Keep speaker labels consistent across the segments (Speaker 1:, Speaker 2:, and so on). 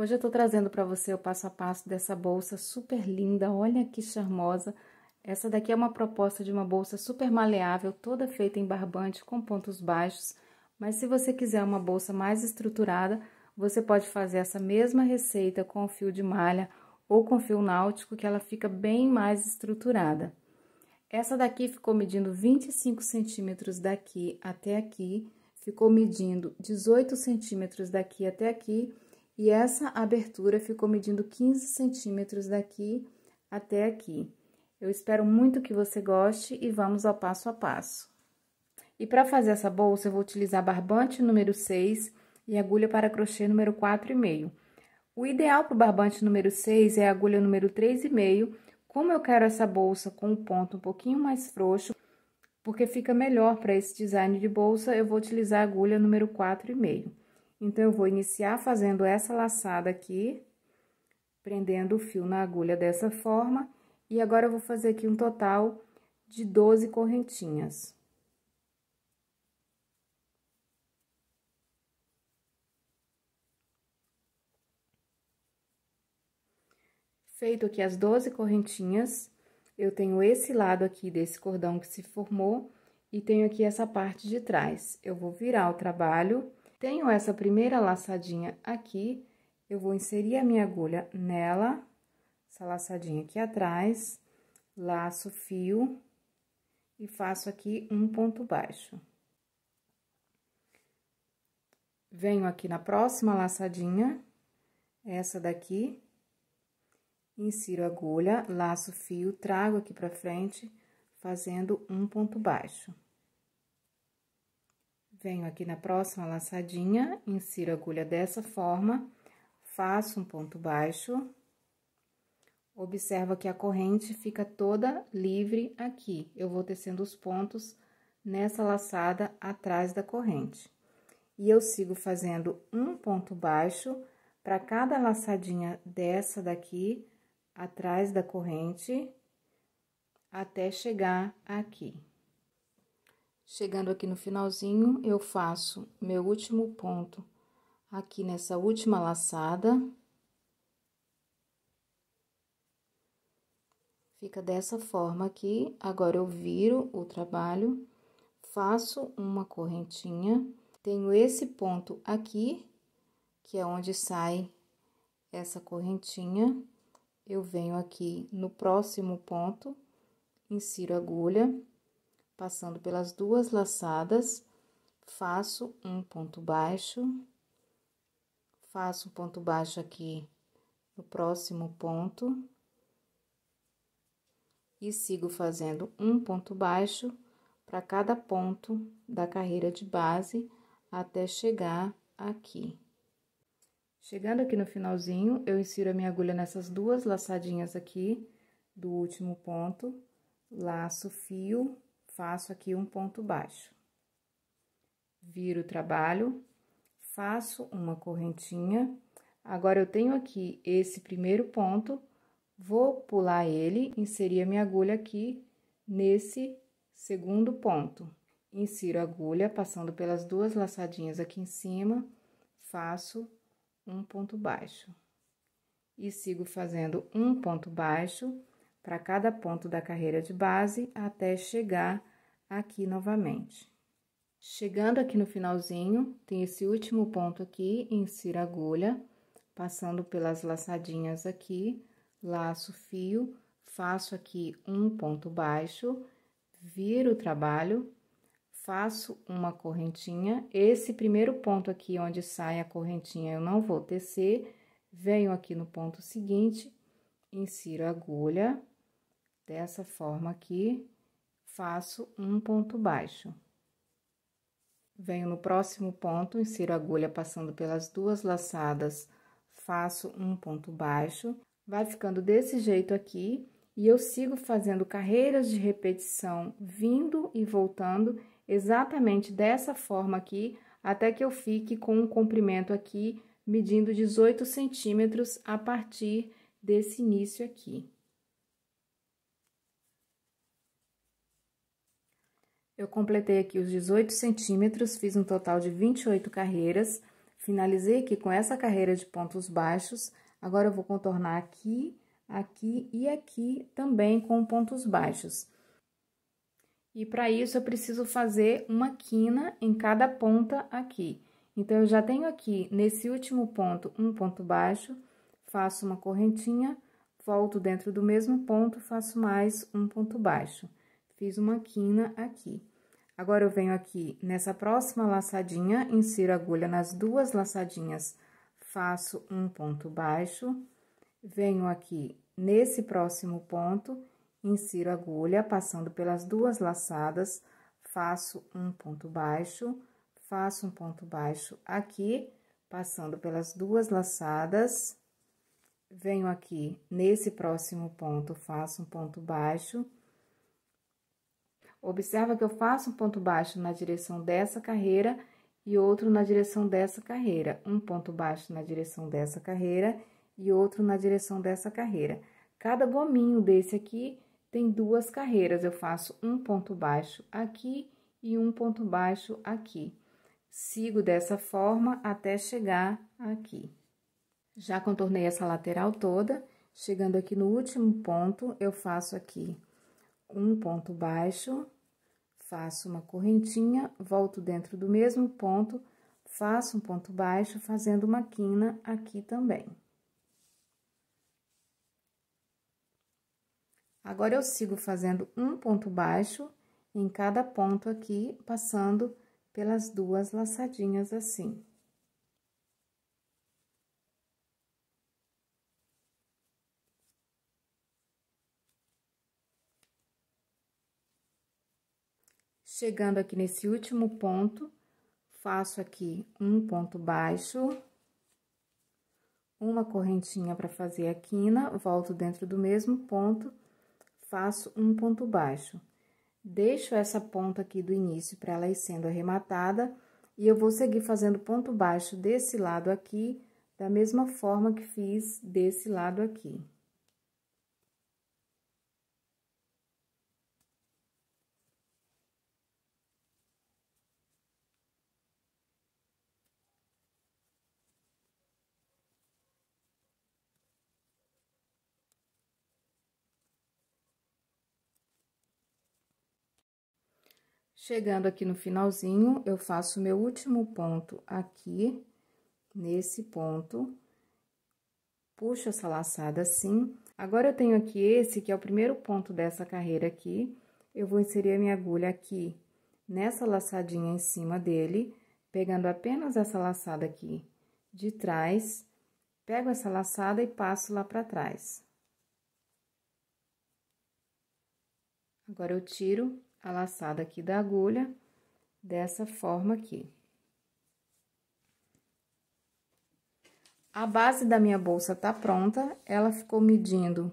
Speaker 1: Hoje eu tô trazendo para você o passo a passo dessa bolsa super linda, olha que charmosa. Essa daqui é uma proposta de uma bolsa super maleável, toda feita em barbante com pontos baixos, mas se você quiser uma bolsa mais estruturada, você pode fazer essa mesma receita com fio de malha ou com fio náutico, que ela fica bem mais estruturada. Essa daqui ficou medindo 25 centímetros daqui até aqui, ficou medindo 18 centímetros daqui até aqui, e essa abertura ficou medindo 15 centímetros daqui até aqui. Eu espero muito que você goste e vamos ao passo a passo. E para fazer essa bolsa, eu vou utilizar barbante número 6 e agulha para crochê número 4,5. O ideal para o barbante número 6 é a agulha número 3,5. Como eu quero essa bolsa com o um ponto um pouquinho mais frouxo, porque fica melhor para esse design de bolsa, eu vou utilizar a agulha número 4,5. Então, eu vou iniciar fazendo essa laçada aqui, prendendo o fio na agulha dessa forma. E agora, eu vou fazer aqui um total de 12 correntinhas. Feito aqui as 12 correntinhas, eu tenho esse lado aqui desse cordão que se formou e tenho aqui essa parte de trás. Eu vou virar o trabalho tenho essa primeira laçadinha aqui, eu vou inserir a minha agulha nela, essa laçadinha aqui atrás, laço fio e faço aqui um ponto baixo. Venho aqui na próxima laçadinha, essa daqui, insiro a agulha, laço fio, trago aqui pra frente, fazendo um ponto baixo venho aqui na próxima laçadinha, insiro a agulha dessa forma, faço um ponto baixo. Observa que a corrente fica toda livre aqui. Eu vou tecendo os pontos nessa laçada atrás da corrente. E eu sigo fazendo um ponto baixo para cada laçadinha dessa daqui, atrás da corrente, até chegar aqui. Chegando aqui no finalzinho, eu faço meu último ponto aqui nessa última laçada. Fica dessa forma aqui. Agora, eu viro o trabalho, faço uma correntinha, tenho esse ponto aqui, que é onde sai essa correntinha. Eu venho aqui no próximo ponto, insiro agulha passando pelas duas laçadas, faço um ponto baixo, faço um ponto baixo aqui no próximo ponto, e sigo fazendo um ponto baixo para cada ponto da carreira de base até chegar aqui. Chegando aqui no finalzinho, eu insiro a minha agulha nessas duas laçadinhas aqui do último ponto, laço fio faço aqui um ponto baixo. Viro o trabalho, faço uma correntinha. Agora, eu tenho aqui esse primeiro ponto, vou pular ele, inserir a minha agulha aqui nesse segundo ponto. Insiro a agulha, passando pelas duas laçadinhas aqui em cima, faço um ponto baixo. E sigo fazendo um ponto baixo para cada ponto da carreira de base até chegar aqui novamente. Chegando aqui no finalzinho, tem esse último ponto aqui, insira agulha, passando pelas laçadinhas aqui, laço fio, faço aqui um ponto baixo, viro o trabalho, faço uma correntinha. Esse primeiro ponto aqui onde sai a correntinha eu não vou tecer, venho aqui no ponto seguinte, insiro agulha, Dessa forma aqui, faço um ponto baixo. Venho no próximo ponto, insiro a agulha passando pelas duas laçadas, faço um ponto baixo. Vai ficando desse jeito aqui, e eu sigo fazendo carreiras de repetição, vindo e voltando exatamente dessa forma aqui, até que eu fique com um comprimento aqui, medindo 18 centímetros a partir desse início aqui. Eu completei aqui os 18 centímetros, fiz um total de 28 carreiras. Finalizei aqui com essa carreira de pontos baixos. Agora, eu vou contornar aqui, aqui e aqui também com pontos baixos. E para isso, eu preciso fazer uma quina em cada ponta aqui. Então, eu já tenho aqui, nesse último ponto, um ponto baixo, faço uma correntinha, volto dentro do mesmo ponto, faço mais um ponto baixo. Fiz uma quina aqui. Agora, eu venho aqui nessa próxima laçadinha, insiro a agulha nas duas laçadinhas, faço um ponto baixo, venho aqui nesse próximo ponto, insiro a agulha, passando pelas duas laçadas, faço um ponto baixo, faço um ponto baixo aqui, passando pelas duas laçadas, venho aqui nesse próximo ponto, faço um ponto baixo Observa que eu faço um ponto baixo na direção dessa carreira e outro na direção dessa carreira. Um ponto baixo na direção dessa carreira e outro na direção dessa carreira. Cada gominho desse aqui tem duas carreiras. Eu faço um ponto baixo aqui e um ponto baixo aqui. Sigo dessa forma até chegar aqui. Já contornei essa lateral toda. Chegando aqui no último ponto, eu faço aqui um ponto baixo, faço uma correntinha, volto dentro do mesmo ponto, faço um ponto baixo, fazendo uma quina aqui também. Agora, eu sigo fazendo um ponto baixo em cada ponto aqui, passando pelas duas laçadinhas assim. Chegando aqui nesse último ponto, faço aqui um ponto baixo, uma correntinha para fazer a quina, volto dentro do mesmo ponto, faço um ponto baixo. Deixo essa ponta aqui do início para ela ir sendo arrematada, e eu vou seguir fazendo ponto baixo desse lado aqui, da mesma forma que fiz desse lado aqui. Chegando aqui no finalzinho, eu faço meu último ponto aqui, nesse ponto. Puxo essa laçada assim. Agora, eu tenho aqui esse, que é o primeiro ponto dessa carreira aqui. Eu vou inserir a minha agulha aqui nessa laçadinha em cima dele, pegando apenas essa laçada aqui de trás, pego essa laçada e passo lá para trás. Agora, eu tiro a laçada aqui da agulha dessa forma aqui. A base da minha bolsa tá pronta, ela ficou medindo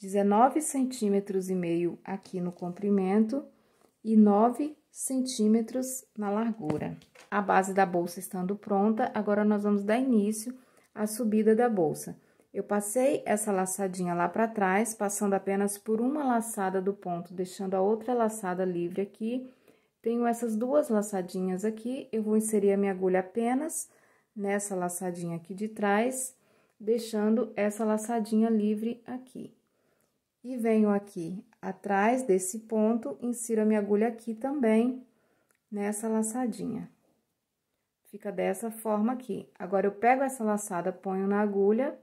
Speaker 1: 19 centímetros e meio aqui no comprimento e 9 centímetros na largura. A base da bolsa estando pronta, agora nós vamos dar início à subida da bolsa. Eu passei essa laçadinha lá para trás, passando apenas por uma laçada do ponto, deixando a outra laçada livre aqui. Tenho essas duas laçadinhas aqui, eu vou inserir a minha agulha apenas nessa laçadinha aqui de trás, deixando essa laçadinha livre aqui. E venho aqui atrás desse ponto, insiro a minha agulha aqui também, nessa laçadinha. Fica dessa forma aqui. Agora, eu pego essa laçada, ponho na agulha,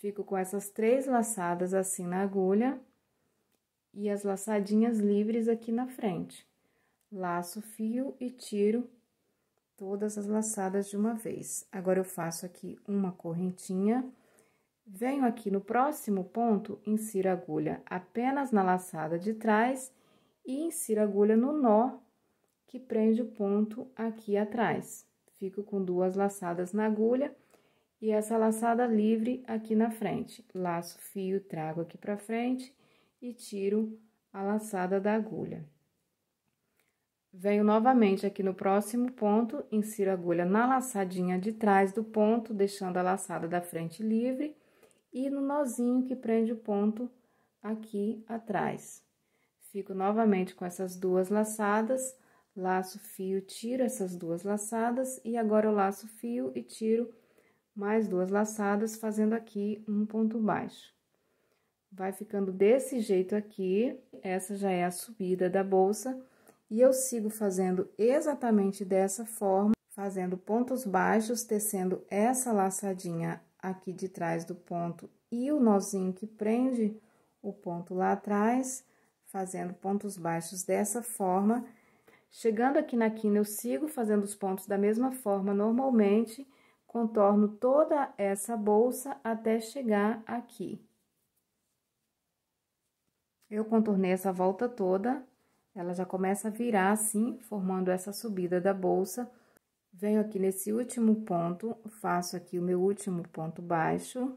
Speaker 1: Fico com essas três laçadas assim na agulha e as laçadinhas livres aqui na frente. Laço fio e tiro todas as laçadas de uma vez. Agora, eu faço aqui uma correntinha, venho aqui no próximo ponto, insiro a agulha apenas na laçada de trás e insiro a agulha no nó que prende o ponto aqui atrás. Fico com duas laçadas na agulha e essa laçada livre aqui na frente. Laço fio, trago aqui para frente e tiro a laçada da agulha. Venho novamente aqui no próximo ponto, insiro a agulha na laçadinha de trás do ponto, deixando a laçada da frente livre, e no nozinho que prende o ponto aqui atrás. Fico novamente com essas duas laçadas, laço fio, tiro essas duas laçadas, e agora eu laço fio e tiro mais duas laçadas, fazendo aqui um ponto baixo. Vai ficando desse jeito aqui, essa já é a subida da bolsa, e eu sigo fazendo exatamente dessa forma, fazendo pontos baixos, tecendo essa laçadinha aqui de trás do ponto e o nozinho que prende o ponto lá atrás, fazendo pontos baixos dessa forma. Chegando aqui na quina, eu sigo fazendo os pontos da mesma forma normalmente, Contorno toda essa bolsa até chegar aqui. Eu contornei essa volta toda, ela já começa a virar assim, formando essa subida da bolsa. Venho aqui nesse último ponto, faço aqui o meu último ponto baixo.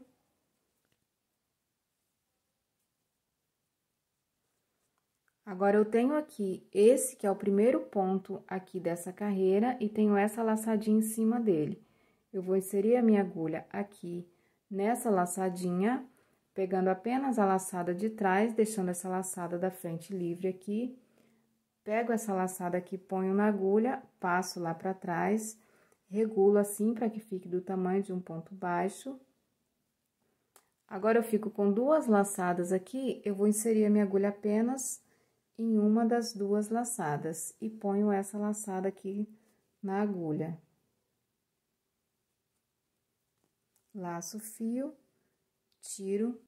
Speaker 1: Agora, eu tenho aqui esse que é o primeiro ponto aqui dessa carreira e tenho essa laçadinha em cima dele eu vou inserir a minha agulha aqui nessa laçadinha, pegando apenas a laçada de trás, deixando essa laçada da frente livre aqui. Pego essa laçada aqui, ponho na agulha, passo lá para trás, regulo assim para que fique do tamanho de um ponto baixo. Agora, eu fico com duas laçadas aqui, eu vou inserir a minha agulha apenas em uma das duas laçadas e ponho essa laçada aqui na agulha. laço fio, tiro.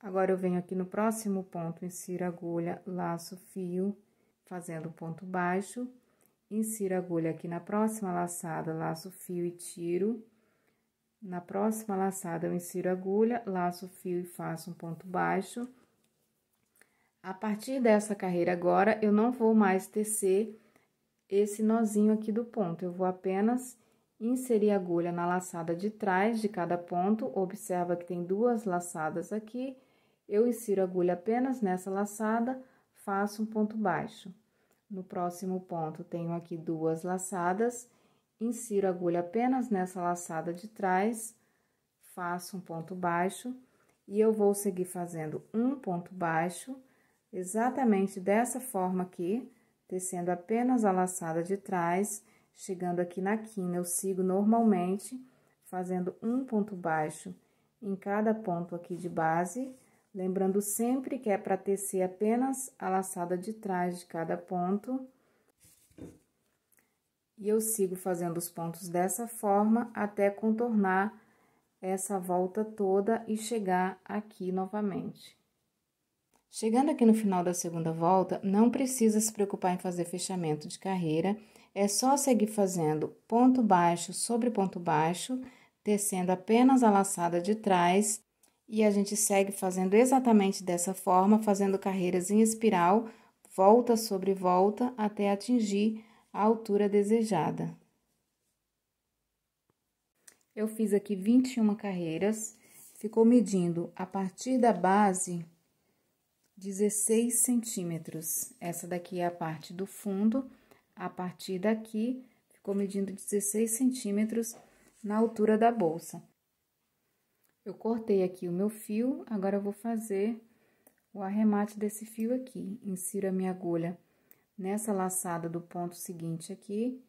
Speaker 1: Agora, eu venho aqui no próximo ponto, insiro agulha, laço fio, fazendo ponto baixo, insiro agulha aqui na próxima laçada, laço fio e tiro. Na próxima laçada, eu insiro agulha, laço fio e faço um ponto baixo. A partir dessa carreira agora, eu não vou mais tecer esse nozinho aqui do ponto, eu vou apenas Inseri a agulha na laçada de trás de cada ponto, observa que tem duas laçadas aqui. Eu insiro a agulha apenas nessa laçada, faço um ponto baixo. No próximo ponto, tenho aqui duas laçadas, insiro a agulha apenas nessa laçada de trás, faço um ponto baixo e eu vou seguir fazendo um ponto baixo, exatamente dessa forma aqui, tecendo apenas a laçada de trás Chegando aqui na quina, eu sigo normalmente fazendo um ponto baixo em cada ponto aqui de base, lembrando sempre que é para tecer apenas a laçada de trás de cada ponto. E eu sigo fazendo os pontos dessa forma até contornar essa volta toda e chegar aqui novamente. Chegando aqui no final da segunda volta, não precisa se preocupar em fazer fechamento de carreira, é só seguir fazendo ponto baixo sobre ponto baixo, tecendo apenas a laçada de trás, e a gente segue fazendo exatamente dessa forma, fazendo carreiras em espiral, volta sobre volta, até atingir a altura desejada. Eu fiz aqui 21 carreiras, ficou medindo a partir da base 16 centímetros. Essa daqui é a parte do fundo a partir daqui, ficou medindo 16 centímetros na altura da bolsa. Eu cortei aqui o meu fio, agora eu vou fazer o arremate desse fio aqui. Insiro a minha agulha nessa laçada do ponto seguinte aqui,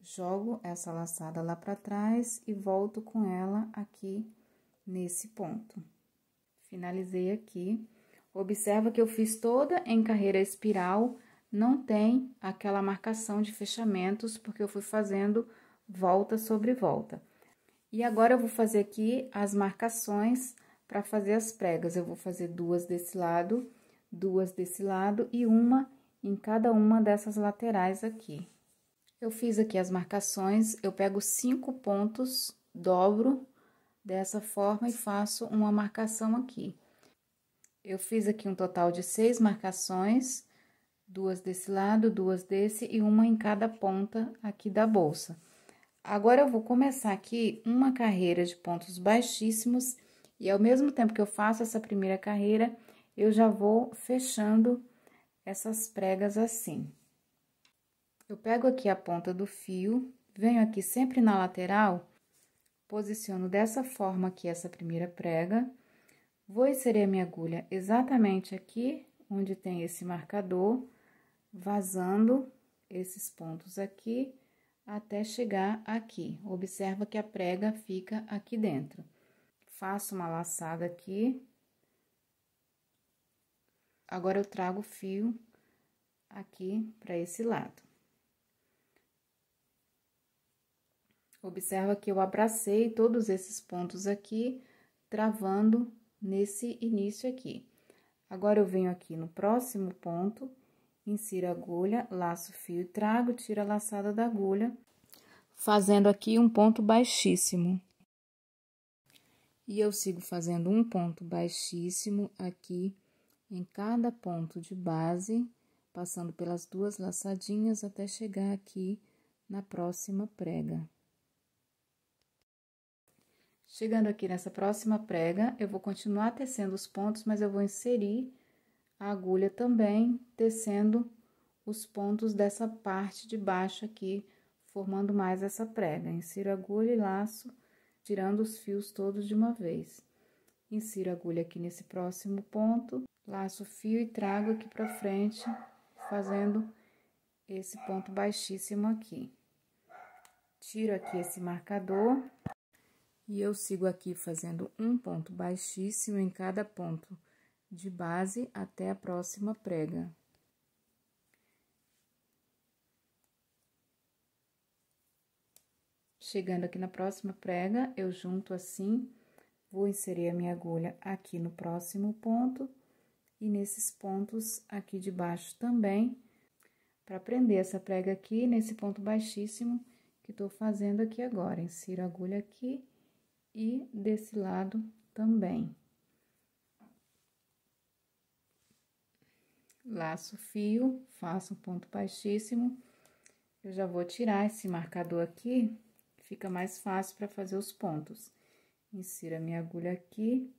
Speaker 1: jogo essa laçada lá para trás e volto com ela aqui nesse ponto. Finalizei aqui. Observa que eu fiz toda em carreira espiral não tem aquela marcação de fechamentos, porque eu fui fazendo volta sobre volta. E agora eu vou fazer aqui as marcações para fazer as pregas. Eu vou fazer duas desse lado, duas desse lado e uma em cada uma dessas laterais aqui. Eu fiz aqui as marcações, eu pego cinco pontos, dobro dessa forma e faço uma marcação aqui. Eu fiz aqui um total de seis marcações duas desse lado, duas desse e uma em cada ponta aqui da bolsa. Agora, eu vou começar aqui uma carreira de pontos baixíssimos e ao mesmo tempo que eu faço essa primeira carreira, eu já vou fechando essas pregas assim. Eu pego aqui a ponta do fio, venho aqui sempre na lateral, posiciono dessa forma aqui essa primeira prega, vou inserir a minha agulha exatamente aqui, onde tem esse marcador, vazando esses pontos aqui até chegar aqui. Observa que a prega fica aqui dentro. Faço uma laçada aqui. Agora, eu trago o fio aqui para esse lado. Observa que eu abracei todos esses pontos aqui, travando nesse início aqui. Agora, eu venho aqui no próximo ponto insiro agulha, laço fio e trago, tiro a laçada da agulha, fazendo aqui um ponto baixíssimo. E eu sigo fazendo um ponto baixíssimo aqui em cada ponto de base, passando pelas duas laçadinhas até chegar aqui na próxima prega. Chegando aqui nessa próxima prega, eu vou continuar tecendo os pontos, mas eu vou inserir a agulha também tecendo os pontos dessa parte de baixo aqui, formando mais essa prega. Insiro agulha e laço, tirando os fios todos de uma vez. Insiro agulha aqui nesse próximo ponto, laço o fio e trago aqui para frente, fazendo esse ponto baixíssimo aqui. Tiro aqui esse marcador e eu sigo aqui fazendo um ponto baixíssimo em cada ponto de base até a próxima prega. Chegando aqui na próxima prega, eu junto assim, vou inserir a minha agulha aqui no próximo ponto e nesses pontos aqui de baixo também, para prender essa prega aqui nesse ponto baixíssimo que estou fazendo aqui agora. Insiro a agulha aqui e desse lado também. laço fio, faço um ponto baixíssimo. Eu já vou tirar esse marcador aqui, fica mais fácil para fazer os pontos. Insiro a minha agulha aqui,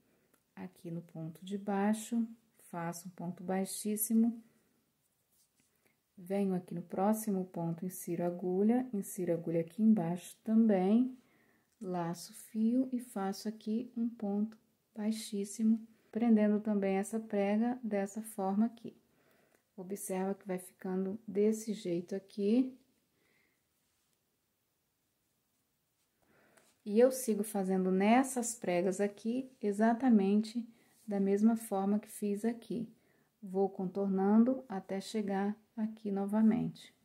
Speaker 1: aqui no ponto de baixo, faço um ponto baixíssimo. Venho aqui no próximo ponto, insiro agulha, insiro agulha aqui embaixo também, laço fio e faço aqui um ponto baixíssimo, prendendo também essa prega dessa forma aqui. Observa que vai ficando desse jeito aqui. E eu sigo fazendo nessas pregas aqui exatamente da mesma forma que fiz aqui. Vou contornando até chegar aqui novamente.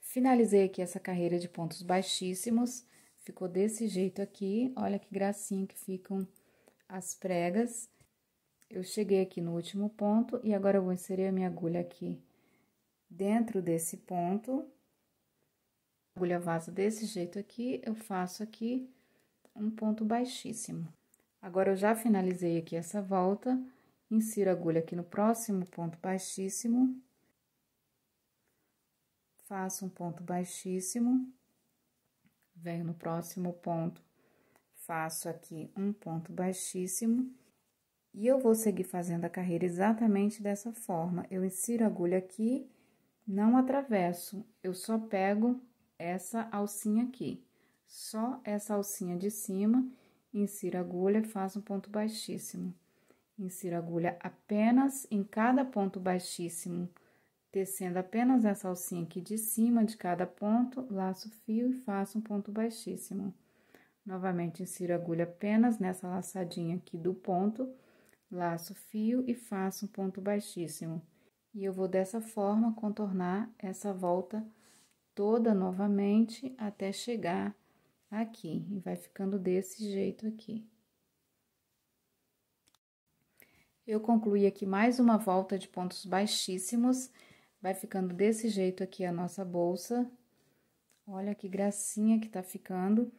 Speaker 1: Finalizei aqui essa carreira de pontos baixíssimos. Ficou desse jeito aqui. Olha que gracinha que ficam as pregas. Eu cheguei aqui no último ponto e agora eu vou inserir a minha agulha aqui dentro desse ponto. Agulha vaza desse jeito aqui, eu faço aqui um ponto baixíssimo. Agora, eu já finalizei aqui essa volta, insiro a agulha aqui no próximo ponto baixíssimo. Faço um ponto baixíssimo, venho no próximo ponto, faço aqui um ponto baixíssimo e eu vou seguir fazendo a carreira exatamente dessa forma. Eu insiro a agulha aqui, não atravesso, eu só pego essa alcinha aqui, só essa alcinha de cima, insiro a agulha, faço um ponto baixíssimo. Insiro a agulha apenas em cada ponto baixíssimo, tecendo apenas essa alcinha aqui de cima de cada ponto, laço fio e faço um ponto baixíssimo. Novamente, insiro a agulha apenas nessa laçadinha aqui do ponto laço fio e faço um ponto baixíssimo. E eu vou dessa forma contornar essa volta toda novamente até chegar aqui. E vai ficando desse jeito aqui. Eu concluí aqui mais uma volta de pontos baixíssimos. Vai ficando desse jeito aqui a nossa bolsa. Olha que gracinha que tá ficando.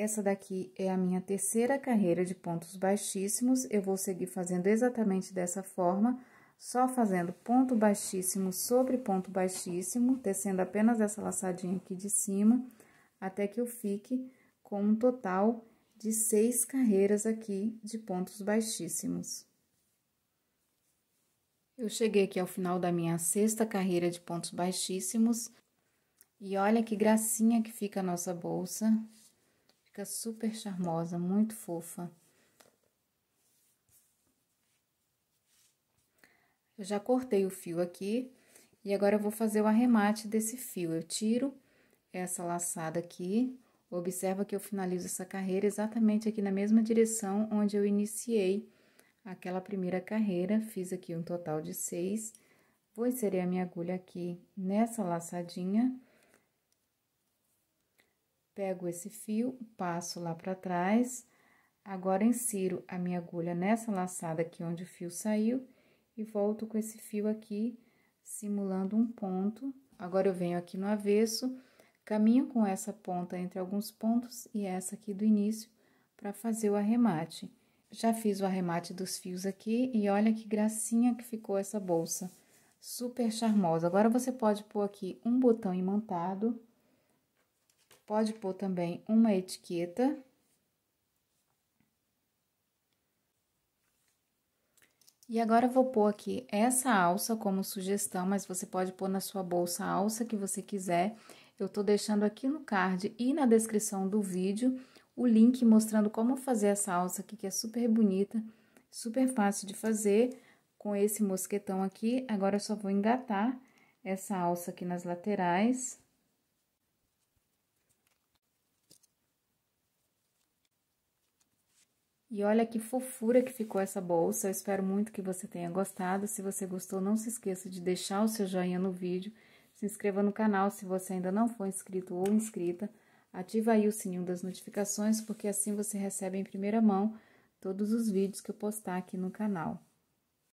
Speaker 1: Essa daqui é a minha terceira carreira de pontos baixíssimos, eu vou seguir fazendo exatamente dessa forma, só fazendo ponto baixíssimo sobre ponto baixíssimo, tecendo apenas essa laçadinha aqui de cima, até que eu fique com um total de seis carreiras aqui de pontos baixíssimos. Eu cheguei aqui ao final da minha sexta carreira de pontos baixíssimos, e olha que gracinha que fica a nossa bolsa. Fica super charmosa, muito fofa. Eu já cortei o fio aqui e agora eu vou fazer o arremate desse fio. Eu tiro essa laçada aqui, observa que eu finalizo essa carreira exatamente aqui na mesma direção onde eu iniciei aquela primeira carreira. Fiz aqui um total de seis. Vou inserir a minha agulha aqui nessa laçadinha pego esse fio, passo lá para trás. Agora, insiro a minha agulha nessa laçada aqui onde o fio saiu e volto com esse fio aqui, simulando um ponto. Agora, eu venho aqui no avesso, caminho com essa ponta entre alguns pontos e essa aqui do início para fazer o arremate. Já fiz o arremate dos fios aqui e olha que gracinha que ficou essa bolsa. Super charmosa. Agora, você pode pôr aqui um botão imantado Pode pôr também uma etiqueta. E agora eu vou pôr aqui essa alça como sugestão, mas você pode pôr na sua bolsa a alça que você quiser. Eu tô deixando aqui no card e na descrição do vídeo o link mostrando como fazer essa alça aqui, que é super bonita, super fácil de fazer com esse mosquetão aqui. Agora eu só vou engatar essa alça aqui nas laterais. E olha que fofura que ficou essa bolsa. Eu espero muito que você tenha gostado. Se você gostou, não se esqueça de deixar o seu joinha no vídeo. Se inscreva no canal se você ainda não for inscrito ou inscrita. Ativa aí o sininho das notificações, porque assim você recebe em primeira mão todos os vídeos que eu postar aqui no canal.